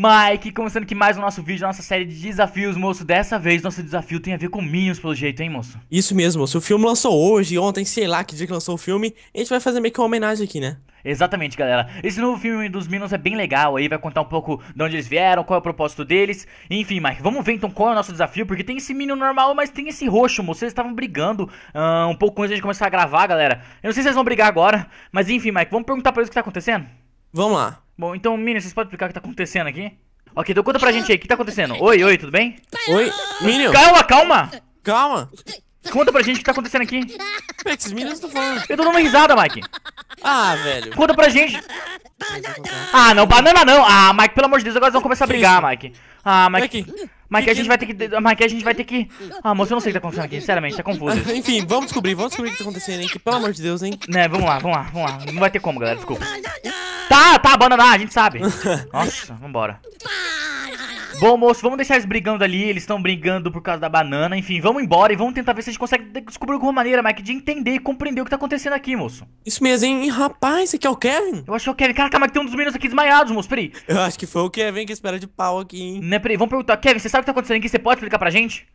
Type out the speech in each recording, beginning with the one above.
Mike, começando aqui mais o nosso vídeo, nossa série de desafios, moço. Dessa vez, nosso desafio tem a ver com Minions, pelo jeito, hein, moço? Isso mesmo, moço. O filme lançou hoje, ontem, sei lá que dia que lançou o filme. A gente vai fazer meio que uma homenagem aqui, né? Exatamente, galera. Esse novo filme dos Minions é bem legal aí, vai contar um pouco de onde eles vieram, qual é o propósito deles. Enfim, Mike, vamos ver então qual é o nosso desafio, porque tem esse Minion normal, mas tem esse roxo, moço. Eles estavam brigando uh, um pouco antes de começar a gravar, galera. Eu não sei se eles vão brigar agora, mas enfim, Mike, vamos perguntar pra eles o que tá acontecendo? Vamos lá. Bom, então, Minion, vocês podem explicar o que tá acontecendo aqui? Ok, então conta pra gente aí, o que tá acontecendo? Oi, oi, tudo bem? Oi, Minion. Calma, calma! Calma. Conta pra gente o que tá acontecendo aqui. Peraí, é que esses meninos estão falando. Eu tô dando risada, Mike. Ah, velho. Conta pra gente. Ah, não, banana não. Ah, Mike, pelo amor de Deus, agora eles vão começar a brigar, Mike. Ah, Mike. Mike, Mike, a gente é? vai ter que. Mike, a gente vai ter que. Ah, moço, eu não sei o que tá acontecendo aqui, sinceramente, tá confuso. Ah, enfim, vamos descobrir, vamos descobrir o que tá acontecendo, hein? Que, pelo amor de Deus, hein? Né, vamos lá, vamos lá, vamos lá. Não vai ter como, galera, desculpa. Tá, tá, abandonar, a gente sabe. Nossa, vambora. Bom, moço, vamos deixar eles brigando ali. Eles estão brigando por causa da banana. Enfim, vamos embora e vamos tentar ver se a gente consegue descobrir alguma maneira, Mike, de entender e compreender o que tá acontecendo aqui, moço. Isso mesmo, hein? Rapaz, esse aqui é o Kevin? Eu acho que é o Kevin. Caraca, mas tem um dos meninos aqui desmaiados, moço. Peraí. Eu acho que foi o Kevin que espera de pau aqui, hein? Né, peraí, vamos perguntar. Kevin, você sabe o que tá acontecendo aqui? Você pode explicar pra gente?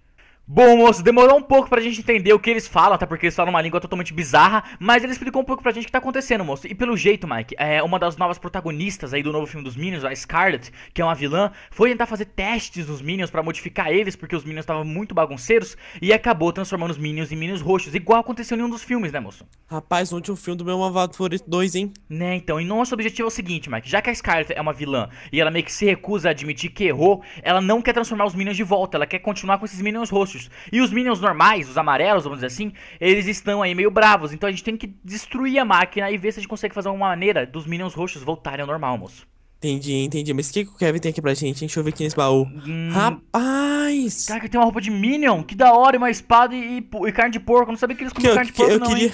Bom, moço, demorou um pouco pra gente entender o que eles falam, até porque eles falam uma língua totalmente bizarra, mas ele explicou um pouco pra gente o que tá acontecendo, moço. E pelo jeito, Mike, é, uma das novas protagonistas aí do novo filme dos Minions, a Scarlet, que é uma vilã, foi tentar fazer testes nos Minions para modificar eles, porque os Minions estavam muito bagunceiros, e acabou transformando os Minions em Minions roxos, igual aconteceu em um dos filmes, né, moço? Rapaz, o filme do meu Malvado Favorito 2, hein? Né, então, e nosso objetivo é o seguinte, Mike, já que a Scarlet é uma vilã, e ela meio que se recusa a admitir que errou, ela não quer transformar os Minions de volta, ela quer continuar com esses Minions roxos. E os minions normais, os amarelos, vamos dizer assim, eles estão aí meio bravos. Então a gente tem que destruir a máquina e ver se a gente consegue fazer uma maneira dos minions roxos voltarem ao normal, moço. Entendi, entendi. Mas o que, que o Kevin tem aqui pra gente? Deixa eu ver aqui nesse baú. Hum... Rapaz! Cara, que tem uma roupa de Minion, que da hora, e uma espada e, e, e carne de porco. Eu não sabia que eles comiam carne de porco, eu não, queria... Hein?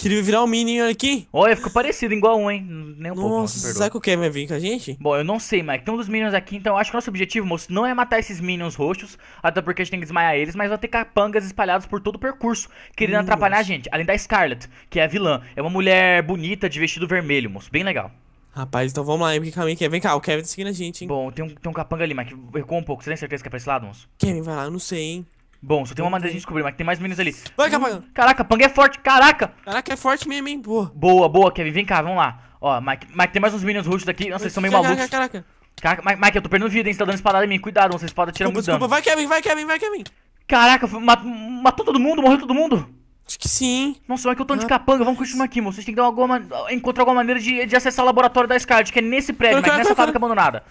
Queria virar um Minion aqui. Olha, ficou parecido, igual um, hein? Nem um Nossa, pouco. será que o vai vem com a gente? Bom, eu não sei, Mike. Tem um dos Minions aqui, então acho que nosso objetivo, moço, não é matar esses Minions roxos, até porque a gente tem que desmaiar eles, mas vai ter capangas espalhados por todo o percurso, querendo Nossa. atrapalhar a gente. Além da Scarlet, que é a vilã. É uma mulher bonita, de vestido vermelho, moço. Bem legal. Rapaz, então vamos lá, hein? Que caminho que é? Vem cá, o Kevin tá seguindo a gente, hein? Bom, tem um, tem um capanga ali, Mike. Recua um pouco. Você tem certeza que é pra esse lado, moço? Kevin, vai lá, eu não sei, hein? Bom, só tem uma maneira de descobrir, mas tem mais meninos ali. Vai, Capanga. Hum, caraca, Panga é forte, caraca. Caraca, é forte mesmo, hein? Boa. Boa, boa, Kevin. Vem cá, vamos lá. Ó, Mike, Mike tem mais uns minions roxos aqui. Nossa, eles são meio caraca, malucos. Caraca, caraca. Mike, eu tô perdendo vida, hein? Você tá dando espadada em mim. Cuidado, vocês podem tirar muito desculpa. dano. Vai, Kevin, vai, Kevin, vai, Kevin. Caraca, matou matou todo mundo, morreu todo mundo. Acho que sim. Nossa, olha que eu tô de ah. capanga. Vamos continuar aqui, moço. Vocês têm que dar alguma, encontrar alguma maneira de, de acessar o laboratório da Scarlet, que é nesse prédio, mas nessa fábrica abandonada.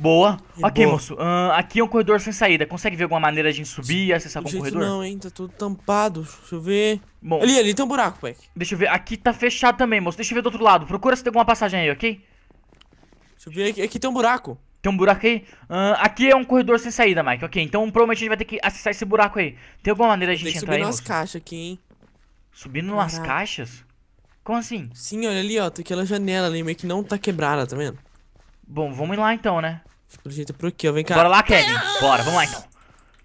Boa. ok, boa. moço. Uh, aqui é um corredor sem saída. Consegue ver alguma maneira de subir e acessar algum corredor? Não, hein? Tá tudo tampado. Deixa eu ver. Bom. Ali, ali tem um buraco, pai. Deixa eu ver. Aqui tá fechado também, moço. Deixa eu ver do outro lado. Procura se tem alguma passagem aí, ok? Deixa eu ver. Aqui, aqui tem um buraco. Tem um buraco aí? Uh, aqui é um corredor sem saída, Mike. Ok, então provavelmente a gente vai ter que acessar esse buraco aí. Tem alguma maneira de a gente entrar aí, Subindo umas caixas aqui, hein? Subindo Caraca. umas caixas? Como assim? Sim, olha ali, ó. Tem aquela janela ali, meio que não tá quebrada, tá vendo? Bom, vamos lá então, né? Pelo jeito por quê? eu Vem cá. Bora lá, Kevin. Bora, vamos lá então.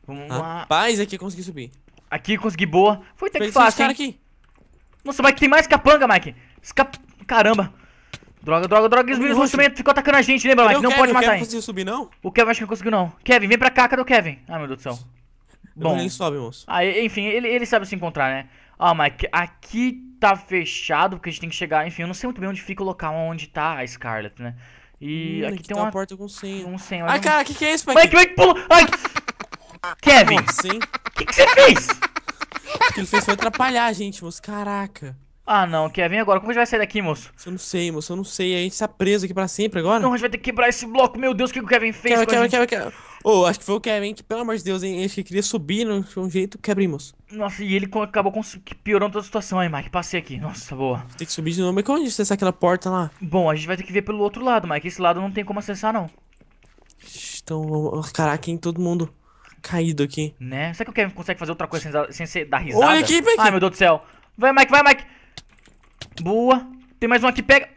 Vamos Rapaz, lá. aqui consegui subir. Aqui consegui boa. Foi até que fácil, cara Aqui. Nossa, Mike, tem mais capanga, Mike. Escap... Caramba. Droga, droga, droga. Os meninos também ficou atacando a gente, lembra, Mike? Não Kevin, pode matar ainda. O Kevin subir, não? O Kevin acho que não conseguiu, não. Kevin, vem pra cá. Cadê o Kevin? Ah, meu Deus do céu. Bom. Ele sobe, moço. Ah, enfim, ele, ele sabe se encontrar, né? Ó, ah, Mike, aqui tá fechado, porque a gente tem que chegar... Enfim, eu não sei muito bem onde fica o local onde tá a Scarlet, né? E hum, aqui, aqui, tem tá uma porta com 100. Um senha Ai, cara, o que, que é isso, Mike? Mike, pula! Ai! Kevin! Assim? O que, que você fez? O que ele fez foi atrapalhar a gente, moço. Caraca. Ah, não, Kevin, agora como a gente vai sair daqui, moço? Eu não sei, moço, eu não sei. A gente tá preso aqui pra sempre agora? Não, a gente vai ter que quebrar esse bloco. Meu Deus, o que o Kevin fez? Kevin, Kevin, Kevin, Kevin oh, acho que foi o Kevin que, pelo amor de Deus, hein, acho que queria subir de um jeito, abrimos. Nossa, e ele acabou piorando toda a situação, aí Mike? Passei aqui. Nossa, boa. Tem que subir de novo. Mas como a gente acessar aquela porta lá? Bom, a gente vai ter que ver pelo outro lado, Mike. Esse lado não tem como acessar, não. Então, caraca, hein, todo mundo caído aqui. Né? Será que o Kevin consegue fazer outra coisa sem, sem ser dar risada? Olha aqui, Mike! Ai, meu Deus do céu. Vai, Mike, vai, Mike! Boa. Tem mais um aqui, pega.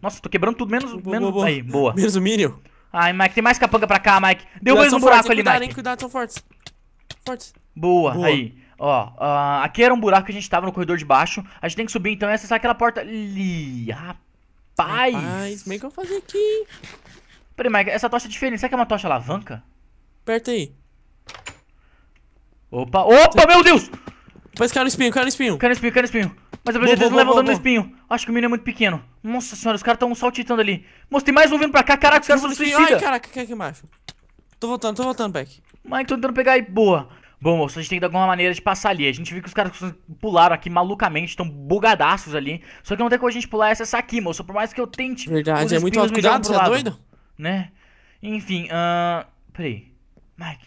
Nossa, tô quebrando tudo, menos... Boa, menos... Boa, boa. Aí, boa. Menos o Minion. Ai, Mike, tem mais capanga pra cá, Mike. Deu mais um buraco ali, cuidado, Mike. Hein, cuidado, são fortes. Fortes. Boa, Boa. aí. Ó, uh, aqui era um buraco que a gente tava no corredor de baixo. A gente tem que subir então e acessar aquela porta ali. Rapaz. Rapaz, como é que eu fazer aqui? Peraí, Mike, essa tocha é diferente. Será que é uma tocha alavanca? Aperta aí. Opa, opa, meu Deus! Faz cara no espinho, cara no espinho. Cara no espinho, cara no espinho. Mas a gente eles não levam dano no espinho. Acho que o menino é muito pequeno. Nossa senhora, os caras estão saltitando ali. Moço, tem mais um vindo pra cá. Caraca, os caras são suicida. Ai, caraca, que é que macho? Tô voltando, tô voltando, Beck. Mike, tô tentando pegar aí. Boa. Bom, moço, a gente tem que dar alguma maneira de passar ali. A gente viu que os caras pularam aqui malucamente, estão bugadaços ali. Só que não tem como a gente pular essa, essa aqui, moço. Por mais que eu tente. Verdade, é muito alto cuidado, você é doido? Né? Enfim, ahn. Uh... Peraí. Mike.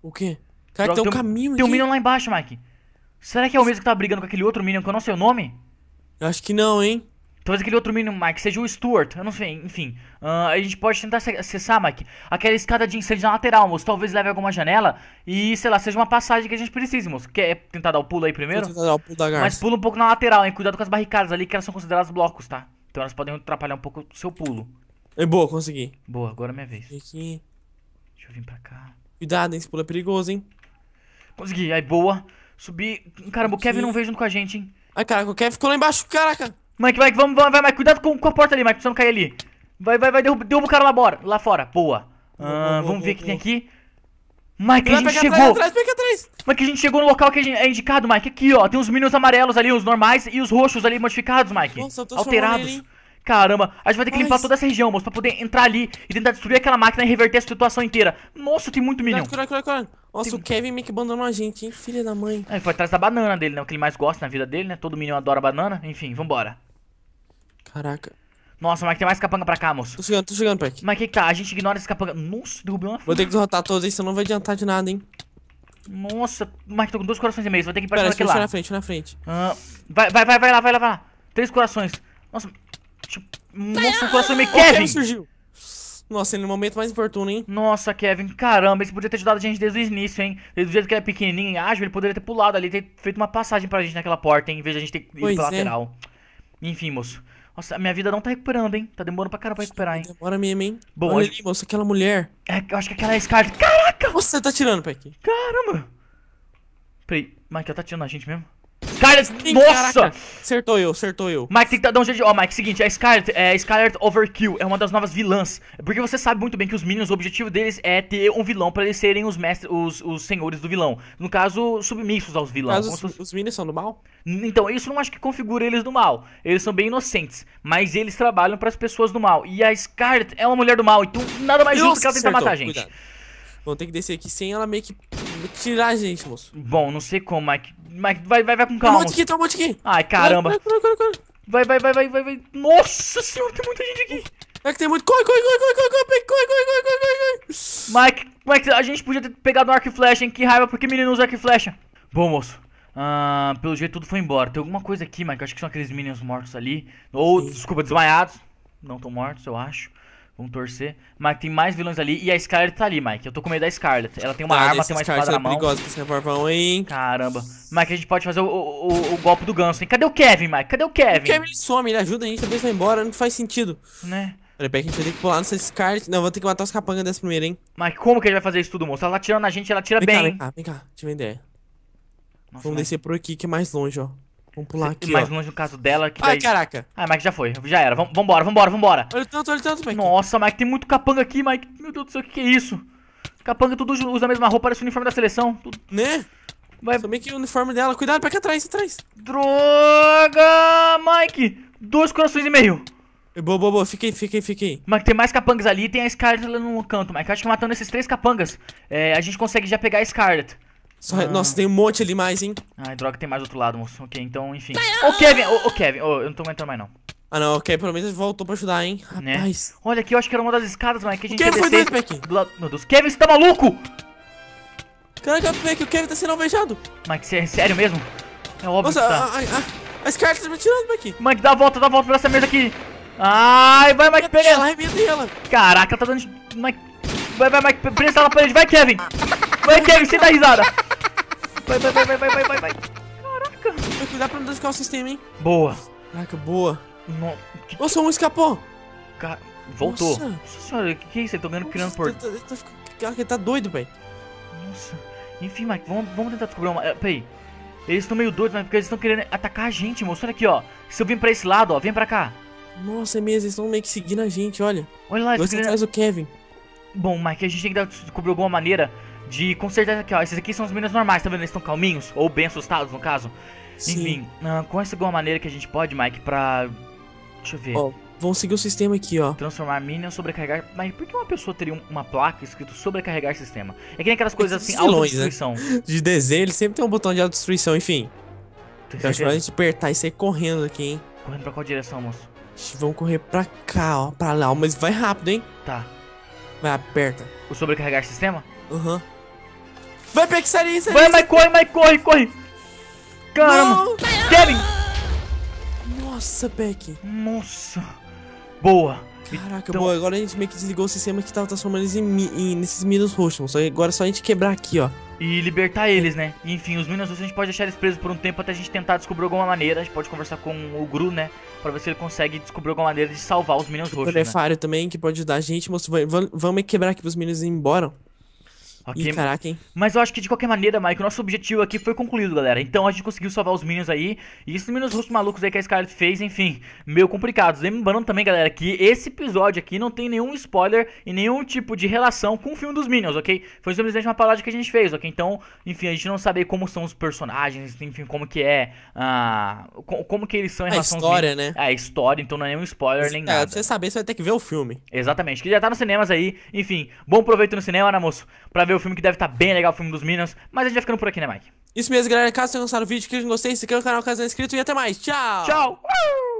O quê? Cara, Droga, tem um caminho tem aqui. Tem um menino lá embaixo, Mike. Será que é o mesmo que tá brigando com aquele outro Minion que eu não sei o nome? Acho que não, hein? Talvez aquele outro Minion, Mike, seja o Stuart, eu não sei, enfim. Uh, a gente pode tentar acessar, Mike, aquela escada de incêndio na lateral, moço. Talvez leve alguma janela e, sei lá, seja uma passagem que a gente precise, moço. Quer tentar dar o pulo aí primeiro? Vou tentar dar o pulo da garça. Mas pula um pouco na lateral, hein? Cuidado com as barricadas ali, que elas são consideradas blocos, tá? Então elas podem atrapalhar um pouco o seu pulo. É boa, consegui. Boa, agora é minha vez. Aqui. Deixa eu vir pra cá. Cuidado, hein? Esse pulo é perigoso, hein? Consegui, aí boa. Subir. Caramba, o Kevin Sim. não veio junto com a gente, hein? Ai, caraca, o Kevin ficou lá embaixo, caraca. Mike, Mike, vamos, vamos vai, Mike. Cuidado com, com a porta ali, Mike, pra você não cair ali. Vai, vai, vai, derruba, derruba o cara lá, bora, lá fora. Boa. Ah, boa, boa, vamos boa, ver o que tem aqui. Mike, a gente chegou. Atrás, atrás, atrás. Mike, a gente chegou no local que é indicado, Mike. Aqui, ó. Tem uns minions amarelos ali, os normais, e os roxos ali modificados, Mike. Nossa, eu tô alterados. Caramba, a gente vai ter que Mas... limpar toda essa região, moço, pra poder entrar ali e tentar destruir aquela máquina e reverter a situação inteira. Nossa, tem muito minion. Corre, corre, corre. Nossa, o tipo- Kevin meio que abandonou a gente, hein? Filha da mãe. É, ele foi atrás da banana dele, né? O que ele mais gosta na vida dele, né? Todo menino adora banana. Enfim, vambora. Caraca. Nossa, mas tem mais capanga pra cá, moço. Tô chegando, tô chegando, Peck. Mas que que tá? A gente ignora esse capanga. Nossa, derrubei uma Vou ter que derrotar todos, isso não vai adiantar de nada, hein? Nossa, mas tô com dois corações e meio. Vou ter que ir pra Pera, lá. na frente, na frente. Ah, vai, vai, vai, vai lá, vai lá, vai lá. Três corações. Nossa, nossa, um coração meio. Kevin! Kevin surgiu. Nossa, ele no momento mais oportuno, hein? Nossa, Kevin, caramba, eles poderia ter ajudado a gente desde o início, hein? Desde o jeito que ele é pequenininho e ágil, ele poderia ter pulado ali, ter feito uma passagem pra gente naquela porta, hein? Em vez de a gente ter ido pois pra é. lateral. Enfim, moço. Nossa, a minha vida não tá recuperando, hein? Tá demorando pra caramba pra recuperar, hein? Demora mesmo, hein? Bom, Olha ali, moço, aquela mulher. É, eu acho que aquela é Scarlet. Caraca! Nossa, você tá tirando, Peck. Caramba! Peraí, Michael tá tirando a gente mesmo? Scarlet, Sim, nossa! Caraca. Acertou eu, acertou eu. Mike, tem que dar um jeito de... Ó, Mike, seguinte, a Scarlet, é, Scarlet é Overkill é uma das novas vilãs. Porque você sabe muito bem que os Minions, o objetivo deles é ter um vilão pra eles serem os mestres, os, os senhores do vilão. No caso, submissos aos vilões. os, os Minions são do mal? Então, isso não acho que configura eles do mal. Eles são bem inocentes, mas eles trabalham para as pessoas do mal. E a Scarlet é uma mulher do mal, então nada mais justo que ela tentar matar a gente. Cuidado. Vamos ter que descer aqui sem ela meio que tirar a gente, moço. Bom, não sei como, Mike. Mike vai, vai, vai com calma. Tá um monte aqui, tá um monte aqui. Ai, caramba. Vai, vai, vai, vai, vai, vai. Nossa senhora, tem muita gente aqui. É que tem muito. Corre, corre, corre, corre, corre, corre, corre, corre, corre, corre, Mike, Mike, a gente podia ter pegado um arco e flecha, hein? Que raiva, por que menino usa arco e flecha? Bom, moço. Ah, pelo jeito tudo foi embora. Tem alguma coisa aqui, Mike. Acho que são aqueles meninos mortos ali. Ou, Sim. desculpa, desmaiados. Não estão mortos, eu acho. Vamos torcer. Mas tem mais vilões ali. E a Scarlet tá ali, Mike. Eu tô com medo da Scarlet. Ela tem uma ah, arma, tem uma espada é na mão. perigosa com esse revolvão hein? Caramba. Mike, a gente pode fazer o, o, o golpe do ganso, hein? Cadê o Kevin, Mike? Cadê o Kevin? O Kevin ele some, ele né? ajuda a gente, talvez vai embora. Não faz sentido. Né? Olha, peraí a gente vai ter que pular nessa Scarlet. Não, vou ter que matar os capangas dessa primeira, hein? Mas como que a gente vai fazer isso tudo, moço? Ela tá atirando na gente, ela atira vem bem. Cá, vem cá, vem cá. Deixa eu ver ideia. Nossa, Vamos descer por aqui, que é mais longe, ó. Vamos pular aqui. Mais ó. longe no caso dela. Que Ai, daí... Tá caraca. Ai, ah, Mike, já foi. Já era. Vamo, vambora, vambora, vambora. Olha o tanto, olha o tanto, Mike. Nossa, Mike, tem muito capanga aqui, Mike. Meu Deus do céu, o que, que é isso? Capanga, tudo usa a mesma roupa, parece o uniforme da seleção. Tudo... Né? Vai... Também que o uniforme dela. Cuidado, pega cá atrás, atrás. Droga, Mike. Dois corações e meio. Eh, boa, boa, boa. Fiquei, fiquei, fiquei. Mike, tem mais capangas ali. Tem a Scarlet no canto, Mike. Acho que matando esses três capangas, é, a gente consegue já pegar a Scarlet. Só, ah. Nossa, tem um monte ali mais, hein? Ai, droga, tem mais outro lado, moço. Ok, então, enfim. Ô, oh, Kevin! Ô, oh, Kevin! Oh, eu não tô aguentando mais, não. Ah, não, ok, pelo menos voltou pra ajudar, hein? Né? Rapaz. Olha aqui, eu acho que era uma das escadas, mano. É que a gente o Kevin foi doido, Mac. Do Meu Deus, Kevin, você tá maluco? Caraca, Mac, o Kevin tá sendo alvejado. Mike, você é sério mesmo? É óbvio Nossa, que tá. A, a, a, a Scarlet tá me tirando, Mac. Mike, dá a volta, dá a volta pra essa mesa aqui. Ai, vai, Mike, pega ela. Caraca, ela tá dando... Mike... Vai, vai, Mike, presta ela pra ele. Vai, Kevin. Vai, Kevin, senta a risada. Vai, vai, vai, vai, vai, vai, vai. Caraca. Vai, cuidar pra não danificar o sistema, hein? Boa. Caraca, boa. No... Nossa, um escapou. Cara, voltou. Nossa. Nossa senhora, que, que é isso? Eu tô ganhando criando por... Tá, tá, ele tá doido, velho. Nossa. Enfim, Mike, vamos, vamos tentar descobrir uma... É, peraí. Eles estão meio doidos, mas né, porque eles estão querendo atacar a gente, moço. Olha aqui, ó. Se eu vim pra esse lado, ó, vem pra cá. Nossa, é mesmo, eles estão meio que seguindo a gente, olha. Olha lá, eles querendo... o Kevin. Bom, Mike, a gente tem que descobrir alguma maneira de com certeza que, ó, esses aqui são os meninos normais, tá vendo? Eles estão calminhos, ou bem assustados, no caso. Sim. Enfim, uh, essa é alguma maneira que a gente pode, Mike, pra. Deixa eu ver. Ó, vão seguir o sistema aqui, ó. Transformar Minion, sobrecarregar. Mas por que uma pessoa teria uma placa escrito sobrecarregar sistema? É que nem aquelas é coisas assim, autodestruição. Né? De desenho, ele sempre tem um botão de autodestruição, enfim. Eu acho melhor a gente apertar e sair correndo aqui, hein? Correndo pra qual direção, moço? Vamos correr pra cá, ó, pra lá, mas vai rápido, hein? Tá. Vai, aperta. O sobrecarregar sistema? Aham. Uhum. Vai, Pixarinha, Vai, mas corre, mas corre, corre. Caramba. Não. Kevin. Nossa, Peck! Nossa. Boa. Caraca, então... boa. Agora a gente meio que desligou o sistema que tava transformando eles em, em nesses Minos Roxos. Agora é só a gente quebrar aqui, ó. E libertar eles, né? enfim, os Minos Roxos a gente pode deixar eles presos por um tempo até a gente tentar descobrir alguma maneira. A gente pode conversar com o Gru, né? Pra ver se ele consegue descobrir alguma maneira de salvar os Minos Roxos. O Nefário né? também, que pode ajudar a gente. Moço, vamos quebrar aqui os Minos e ir embora. Okay. Ih, caraca, hein? Mas eu acho que de qualquer maneira, Mike, o nosso objetivo aqui foi concluído, galera. Então a gente conseguiu salvar os minions aí. E esses minions russos malucos aí que a Scarlet fez, enfim, meio complicados. Lembrando também, galera, que esse episódio aqui não tem nenhum spoiler e nenhum tipo de relação com o filme dos minions, ok? Foi simplesmente uma paródia que a gente fez, ok? Então, enfim, a gente não sabe como são os personagens, enfim, como que é. Ah, como que eles são em é relação a história, né? É, a história, então não é nenhum spoiler nem é, nada. Pra você saber, você vai ter que ver o filme. Exatamente, que já tá nos cinemas aí. Enfim, bom proveito no cinema, né, moço? Pra ver o filme que deve estar tá bem legal, o filme dos Minas. Mas a gente vai ficando por aqui, né, Mike? Isso mesmo, galera. Caso tenham gostado do vídeo, clique no gostei, se inscreva no canal caso não é inscrito e até mais. Tchau! Tchau!